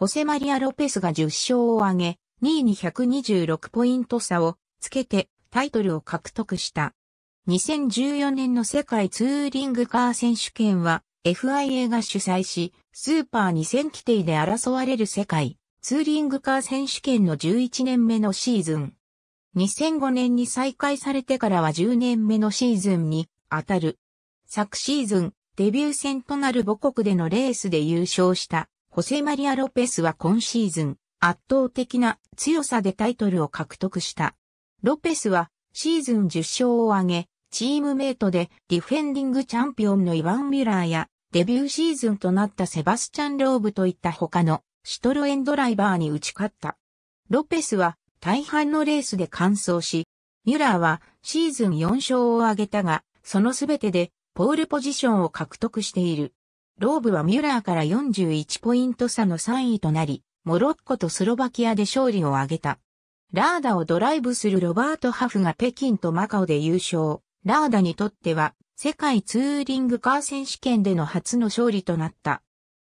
ホセマリア・ロペスが10勝を挙げ、2位に126ポイント差をつけてタイトルを獲得した。2014年の世界ツーリングカー選手権は FIA が主催し、スーパー2000規定で争われる世界ツーリングカー選手権の11年目のシーズン。2005年に再開されてからは10年目のシーズンに当たる。昨シーズン、デビュー戦となる母国でのレースで優勝したホセマリア・ロペスは今シーズン、圧倒的な強さでタイトルを獲得した。ロペスはシーズン10勝を挙げ、チームメイトでディフェンディングチャンピオンのイワン・ミュラーやデビューシーズンとなったセバスチャン・ローブといった他のシトロエンドライバーに打ち勝った。ロペスは大半のレースで完走し、ミュラーはシーズン4勝を挙げたが、その全てでポールポジションを獲得している。ローブはミュラーから41ポイント差の3位となり、モロッコとスロバキアで勝利を挙げた。ラーダをドライブするロバート・ハフが北京とマカオで優勝。ラーダにとっては、世界ツーリングカー選手権での初の勝利となった。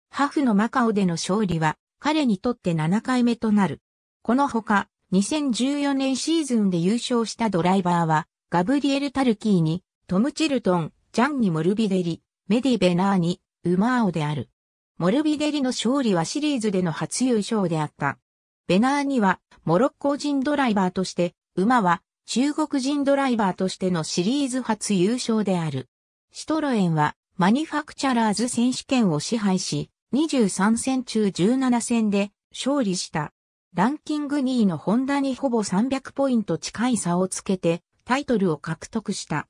ハフのマカオでの勝利は、彼にとって7回目となる。このほか、2014年シーズンで優勝したドライバーは、ガブリエル・タルキーに、トム・チルトン、ジャンニ・モルビデリ、メディ・ベナーニ、馬青である。モルビデリの勝利はシリーズでの初優勝であった。ベナーには、モロッコ人ドライバーとして、馬は、中国人ドライバーとしてのシリーズ初優勝である。シトロエンは、マニファクチャラーズ選手権を支配し、23戦中17戦で勝利した。ランキング2位のホンダにほぼ300ポイント近い差をつけてタイトルを獲得した。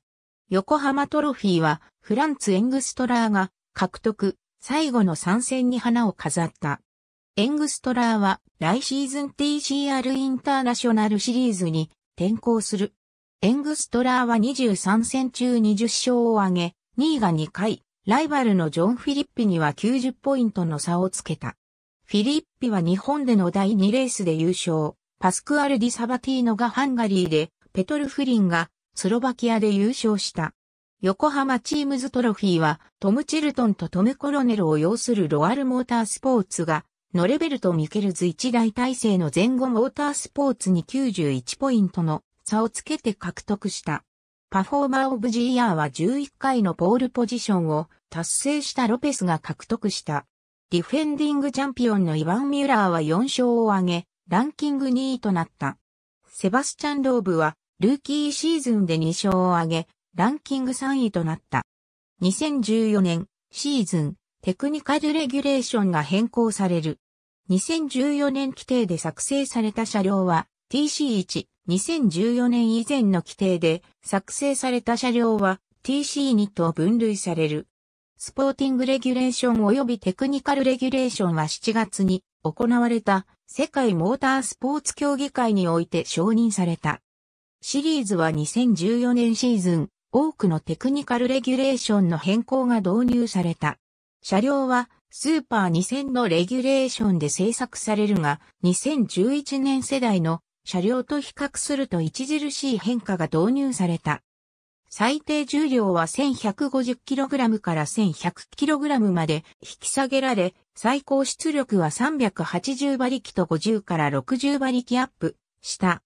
横浜トロフィーはフランツ・エングストラーが獲得、最後の参戦に花を飾った。エングストラーは来シーズン TCR インターナショナルシリーズに転向する。エングストラーは23戦中20勝を挙げ、2位が2回、ライバルのジョン・フィリッピには90ポイントの差をつけた。フィリッピは日本での第2レースで優勝、パスクアル・ディ・サバティーノがハンガリーで、ペトル・フリンがスロバキアで優勝した。横浜チームズトロフィーは、トム・チルトンとトム・コロネルを擁するロアルモータースポーツが、ノレベルト・ミケルズ一大体制の前後モータースポーツに91ポイントの差をつけて獲得した。パフォーマー・オブ・ジ・ーヤーは11回のポールポジションを達成したロペスが獲得した。ディフェンディングチャンピオンのイバン・ミュラーは4勝を挙げ、ランキング2位となった。セバスチャン・ローブは、ルーキーシーズンで2勝を挙げ、ランキング3位となった。2014年シーズンテクニカルレギュレーションが変更される。2014年規定で作成された車両は TC1、2014年以前の規定で作成された車両は TC2 と分類される。スポーティングレギュレーション及びテクニカルレギュレーションは7月に行われた世界モータースポーツ協議会において承認された。シリーズは2014年シーズン多くのテクニカルレギュレーションの変更が導入された。車両はスーパー2000のレギュレーションで製作されるが、2011年世代の車両と比較すると著しい変化が導入された。最低重量は 1150kg から 1100kg まで引き下げられ、最高出力は380馬力と50から60馬力アップした。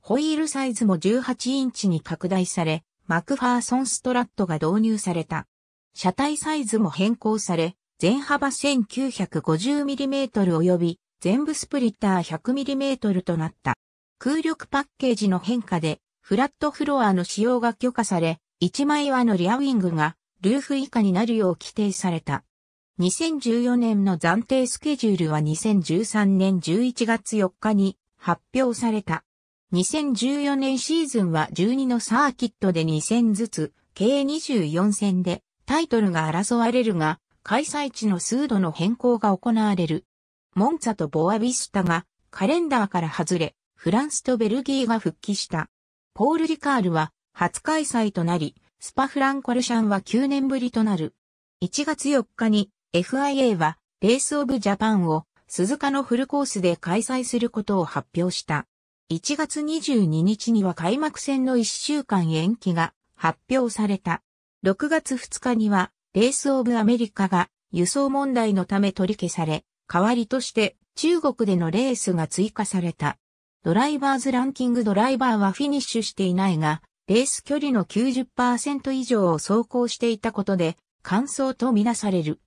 ホイールサイズも18インチに拡大され、マクファーソンストラットが導入された。車体サイズも変更され、全幅 1950mm 及び全部スプリッター 100mm となった。空力パッケージの変化で、フラットフロアの使用が許可され、1枚岩のリアウィングがルーフ以下になるよう規定された。2014年の暫定スケジュールは2013年11月4日に発表された。2014年シーズンは12のサーキットで2戦ずつ、計24戦でタイトルが争われるが、開催地の数度の変更が行われる。モンツァとボアビスタがカレンダーから外れ、フランスとベルギーが復帰した。ポール・リカールは初開催となり、スパフランコルシャンは9年ぶりとなる。1月4日に FIA はレースオブジャパンを鈴鹿のフルコースで開催することを発表した。1月22日には開幕戦の1週間延期が発表された。6月2日には、レースオブアメリカが輸送問題のため取り消され、代わりとして中国でのレースが追加された。ドライバーズランキングドライバーはフィニッシュしていないが、レース距離の90%以上を走行していたことで、感想とみなされる。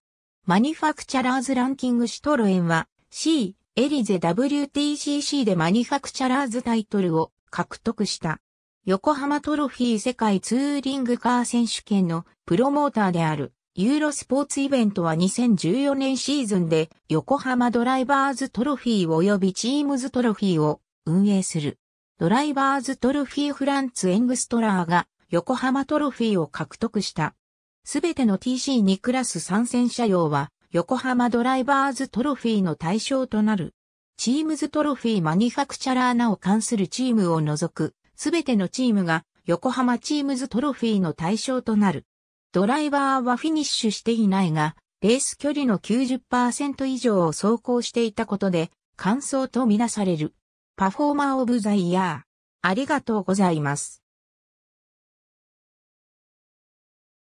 マニファクチャラーズランキングシトロエンは C、エリゼ WTCC でマニファクチャラーズタイトルを獲得した。横浜トロフィー世界ツーリングカー選手権のプロモーターであるユーロスポーツイベントは2014年シーズンで横浜ドライバーズトロフィー及びチームズトロフィーを運営する。ドライバーズトロフィーフランツ・エングストラーが横浜トロフィーを獲得した。すべての TC2 クラス参戦車用は横浜ドライバーズトロフィーの対象となる。チームズトロフィーマニファクチャラーなを関するチームを除く、すべてのチームが横浜チームズトロフィーの対象となる。ドライバーはフィニッシュしていないが、レース距離の90%以上を走行していたことで、完走とみなされる。パフォーマーオブザイヤー。ありがとうございます。